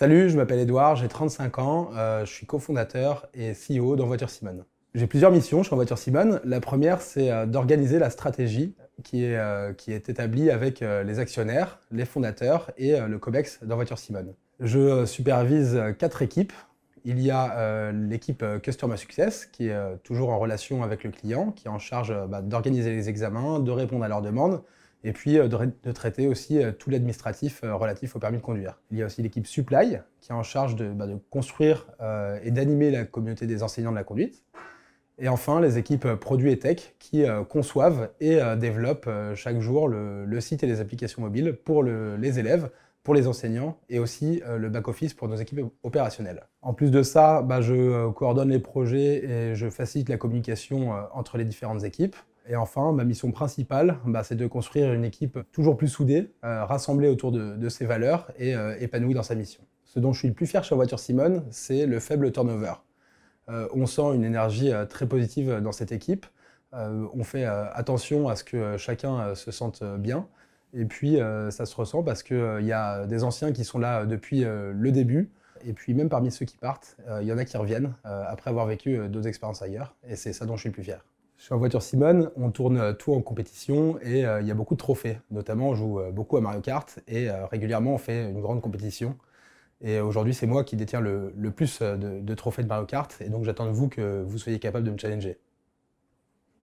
Salut, je m'appelle Edouard, j'ai 35 ans, euh, je suis cofondateur et CEO d'Envoiture Simone. J'ai plusieurs missions chez Envoiture Simone. La première, c'est euh, d'organiser la stratégie qui est, euh, établie avec les actionnaires, les fondateurs et le COBEX d'Envoiture Simone. Je supervise quatre équipes. Il y a l'équipe Customer Success qui est toujours en relation avec le client, qui est en charge bah, d'organiser les examens, de répondre à leurs demandes, et puis euh, de, traiter aussi euh, tout l'administratif euh, relatif au permis de conduire. Il y a aussi l'équipe Supply qui est en charge de, bah, construire et d'animer la communauté des enseignants de la conduite. Et enfin, les équipes produits et tech qui conçoivent et développent chaque jour le, site et les applications mobiles pour les élèves, pour les enseignants et aussi le back-office pour nos équipes opérationnelles. En plus de ça, bah, je coordonne les projets et je facilite la communication entre les différentes équipes. Et enfin, ma mission principale, bah, c'est de construire une équipe toujours plus soudée, euh, rassemblée autour de, ses valeurs et euh, épanouie dans sa mission. Ce dont je suis le plus fier chez Voiture Simone, c'est le faible turnover. Euh, on sent une énergie très positive dans cette équipe. on fait attention à ce que chacun se sente bien. Et puis, ça se ressent parce qu'il y a des anciens qui sont là depuis le début. Et puis, même parmi ceux qui partent, il y en a qui reviennent après avoir vécu d'autres expériences ailleurs. Et c'est ça dont je suis le plus fier. Je suis en Voiture Simone, on tourne euh, tout en compétition et euh, il y a beaucoup de trophées. Notamment, on joue euh, beaucoup à Mario Kart et régulièrement, on fait une grande compétition. Et aujourd'hui, c'est moi qui détiens le, plus de, de, trophées de Mario Kart. Et donc, j'attends de vous que vous soyez capable de me challenger.